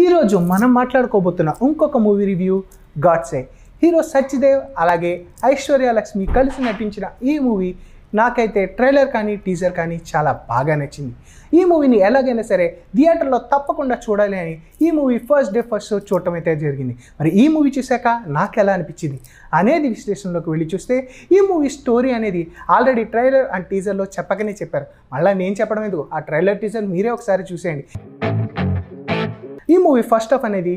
ఈరోజు మనం మాట్లాడుకోబోతున్న ఇంకొక movie review Godse hero Satyadev అలాగే ఐశ్వర్య లక్ష్మి కలిసి నటించిన ఈ మూవీ నాకైతే ట్రైలర్ కానీ టీజర్ కానీ చాలా బాగా నచ్చింది ఈ మూవీని ఎలాగైనా సరే థియేటర్లో తప్పకుండా చూడాలి అని ఈ movie first day first show చూడటం అయితే జరిగింది మరి ఈ మూవీ చూశాక నాకు ఎలా అనిపించింది అనేది విశ్లేషణలోకి వెళ్ళి చూస్తే ఈ మూవీ స్టోరీ అనేది ఆల్రెడీ ట్రైలర్ అండ్ టీజర్లో చెప్పకనే చెప్పారు మళ్ళీ నేను చెప్పడం ఎందుకు ఆ ట్రైలర్ టీజర్ మీరే ఒకసారి చూసేయండి ఈ మూవీ ఫస్ట్ ఆఫ్ అనేది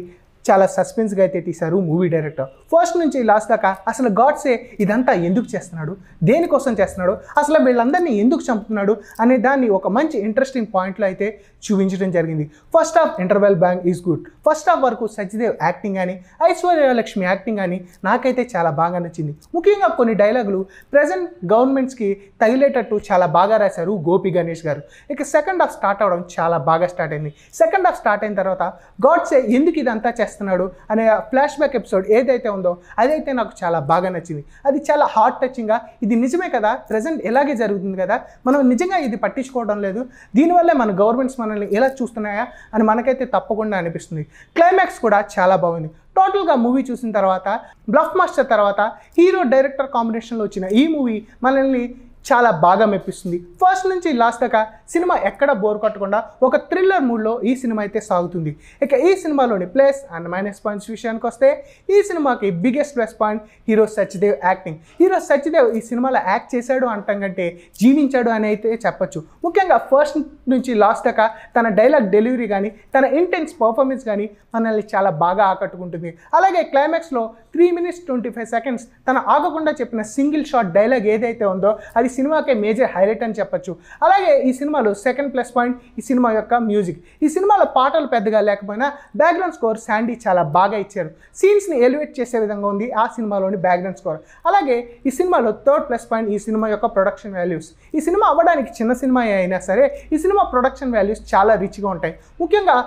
చాలా సస్పెన్స్గా అయితే తీశారు మూవీ డైరెక్టర్ ఫస్ట్ నుంచి లాస్ట్ దాకా అసలు గాడ్సే ఇదంతా ఎందుకు చేస్తున్నాడు దేనికోసం చేస్తున్నాడు అసలు వీళ్ళందరినీ ఎందుకు చంపుతున్నాడు అనే దాన్ని ఒక మంచి ఇంట్రెస్టింగ్ పాయింట్లో అయితే చూపించడం జరిగింది first half interval bang is good first half వరకు సత్యదేవ్ యాక్టింగ్ కానీ ఐశ్వర్యలక్ష్మి యాక్టింగ్ కానీ నాకైతే చాలా బాగా నచ్చింది ముఖ్యంగా కొన్ని డైలాగులు ప్రజెంట్ గవర్నమెంట్స్కి తగిలేటట్టు చాలా బాగా రాశారు గోపి గణేష్ గారు ఇక సెకండ్ హాఫ్ స్టార్ట్ అవడం చాలా బాగా స్టార్ట్ అయింది సెకండ్ హాఫ్ స్టార్ట్ అయిన తర్వాత గాడ్సే ఎందుకు ఇదంతా చేస్తారు చేస్తున్నాడు అనే ఫ్లాష్ బ్యాక్ ఎపిసోడ్ ఏదైతే ఉందో అదైతే నాకు చాలా బాగా నచ్చింది అది చాలా హార్ట్ టచింగ్గా ఇది నిజమే కదా ప్రజెంట్ ఎలాగే జరుగుతుంది కదా మనం నిజంగా ఇది పట్టించుకోవడం లేదు దీనివల్లే మన గవర్నమెంట్స్ మనల్ని ఎలా చూస్తున్నాయా అని మనకైతే తప్పకుండా అనిపిస్తుంది క్లైమాక్స్ కూడా చాలా బాగుంది టోటల్గా మూవీ చూసిన తర్వాత బ్లఫ్ మాస్టర్ తర్వాత హీరో డైరెక్టర్ కాంబినేషన్లో వచ్చిన ఈ మూవీ మనల్ని చాలా బాగా మెప్పిస్తుంది ఫస్ట్ నుంచి లాస్ట్ దాకా సినిమా ఎక్కడ బోర్ కొట్టకుండా ఒక థ్రిల్లర్ మూడ్లో ఈ సినిమా అయితే సాగుతుంది ఇక ఈ సినిమాలోని ప్లస్ అండ్ మైనస్ పాయింట్స్ విషయానికి వస్తే ఈ సినిమాకి biggest plus point hero Satyadev acting hero Satyadev ఈ సినిమాలో యాక్ట్ చేశాడు అంటాం కంటే జీవించాడు అని అయితే చెప్పచ్చు ముఖ్యంగా ఫస్ట్ నుంచి లాస్ట్ దాకా తన డైలాగ్ డెలివరీ కానీ తన ఇంటెన్స్ పర్ఫార్మెన్స్ కానీ మనల్ని చాలా బాగా ఆకట్టుకుంటుంది అలాగే క్లైమాక్స్లో three minutes twenty five seconds తన ఆగకుండా చెప్పిన సింగిల్ షాట్ డైలాగ్ ఏదైతే ఉందో అది ఈ సినిమాకే మేజర్ హైలైట్ అని చెప్పొచ్చు అలాగే ఈ సినిమాలో సెకండ్ ప్లస్ పాయింట్ ఈ సినిమా యొక్క మ్యూజిక్ ఈ సినిమాలో పాటలు పెద్దగా లేకపోయినా బ్యాక్గ్రౌండ్ స్కోర్ శాండీ చాలా బాగా ఇచ్చారు సీన్స్ని ఎలివేట్ చేసే విధంగా ఉంది ఆ సినిమాలోని బ్యాక్గ్రౌండ్ స్కోర్ అలాగే ఈ సినిమాలో థర్డ్ ప్లస్ పాయింట్ ఈ సినిమా యొక్క ప్రొడక్షన్ వాల్యూస్ ఈ సినిమా అవ్వడానికి చిన్న సినిమా అయినా సరే ఈ సినిమా ప్రొడక్షన్ వాల్యూస్ చాలా రిచ్గా ఉంటాయి ముఖ్యంగా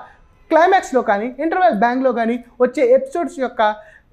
క్లైమాక్స్లో కానీ ఇంటర్వెల్ బ్యాంక్లో కానీ వచ్చే ఎపిసోడ్స్ యొక్క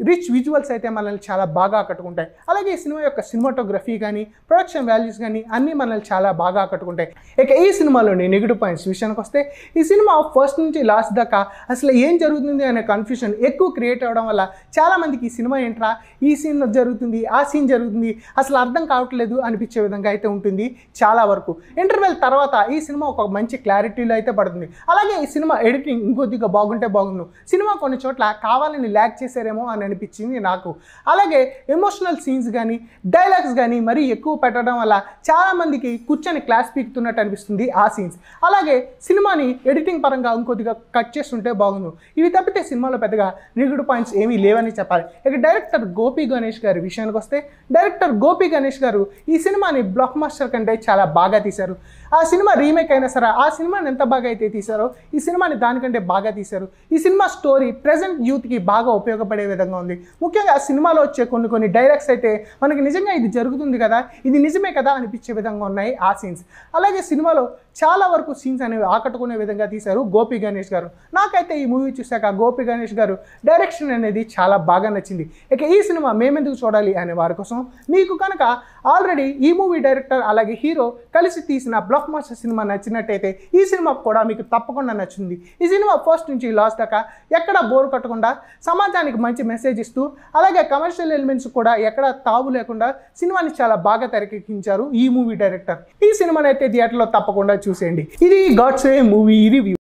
రిచ్ విజువల్స్ అయితే మనల్ని చాలా బాగా ఆకట్టుకుంటాయి అలాగే ఈ సినిమా యొక్క సినిమాటోగ్రఫీ కానీ ప్రొడక్షన్ వాల్యూస్ కానీ అన్నీ మనల్ని చాలా బాగా ఆకట్టుకుంటాయి ఇక ఈ సినిమాలోని నెగిటివ్ పాయింట్స్ విషయానికి వస్తే ఈ సినిమా ఫస్ట్ నుంచి లాస్ట్ దాకా అసలు ఏం జరుగుతుంది అనే కన్ఫ్యూషన్ ఎక్కువ క్రియేట్ అవ్వడం వల్ల చాలామందికి ఈ సినిమా ఏంట్రా ఈ సీన్ జరుగుతుంది ఆ సీన్ జరుగుతుంది అసలు అర్థం కావట్లేదు అనిపించే విధంగా అయితే ఉంటుంది చాలా వరకు ఇంటర్వెల్ తర్వాత ఈ సినిమా ఒక మంచి క్లారిటీలో అయితే పడుతుంది అలాగే ఈ సినిమా ఎడిటింగ్ ఇంకొద్దిగా బాగుంటే బాగుండు సినిమా కొన్ని చోట్ల కావాలని ల్యాక్ చేశారేమో అని అనిపించింది నాకు అలాగే ఎమోషనల్ సీన్స్ కానీ డైలాగ్స్ కానీ మరీ ఎక్కువ పెట్టడం వల్ల చాలామందికి కూర్చొని క్లాస్ పీకుతున్నట్టు అనిపిస్తుంది ఆ సీన్స్ అలాగే సినిమాని ఎడిటింగ్ పరంగా ఇంకొద్దిగా కట్ చేస్తుంటే బాగుంది ఇవి తప్పితే సినిమాలో పెద్దగా నెగిటివ్ పాయింట్స్ ఏమీ లేవని చెప్పాలి ఇక డైరెక్టర్ గోపి గణేష్ గారి విషయానికి వస్తే డైరెక్టర్ గోపి గణేష్ గారు ఈ సినిమాని బ్లాక్ మాస్టర్ కంటే చాలా బాగా తీశారు ఆ సినిమా రీమేక్ అయినా సరే ఆ సినిమాని ఎంత బాగా అయితే తీశారో ఈ సినిమాని దానికంటే బాగా తీశారు ఈ సినిమా స్టోరీ ప్రజెంట్ యూత్కి బాగా ఉపయోగపడే విధంగా ఉంది ముఖ్యంగా సినిమాలో వచ్చే కొన్ని కొన్ని డైలాగ్స్ అయితే మనకి నిజంగా ఇది జరుగుతుంది కదా ఇది నిజమే కదా అనిపించే విధంగా ఉన్నాయి ఆ సీన్స్ అలాగే సినిమాలో చాలా వరకు సీన్స్ అనేవి ఆకట్టుకునే విధంగా తీశారు గోపి గణేష్ గారు నాకైతే ఈ మూవీ చూశాక గోపి గణేష్ గారు డైరెక్షన్ అనేది చాలా బాగా నచ్చింది ఇక ఈ సినిమా మేమెందుకు చూడాలి అనే వారి కోసం మీకు కనుక ఆల్రెడీ ఈ మూవీ డైరెక్టర్ అలాగే హీరో కలిసి తీసిన బ్లాక్ మాస్టర్ సినిమా నచ్చినట్టయితే ఈ సినిమా కూడా మీకు తప్పకుండా నచ్చింది ఈ సినిమా ఫస్ట్ నుంచి లాస్ట్ దాకా ఎక్కడ బోర్ కట్టకుండా సమాజానికి మంచి మెసేజ్ మెసేజ్ ఇస్తూ అలాగే కమర్షియల్ ఎలిమెంట్స్ కూడా ఎక్కడ తావు లేకుండా సినిమాని చాలా బాగా తెరకెక్కించారు ఈ మూవీ డైరెక్టర్ ఈ సినిమాని అయితే థియేటర్లో తప్పకుండా చూసేయండి ఇది ఏ మూవీ రివ్యూ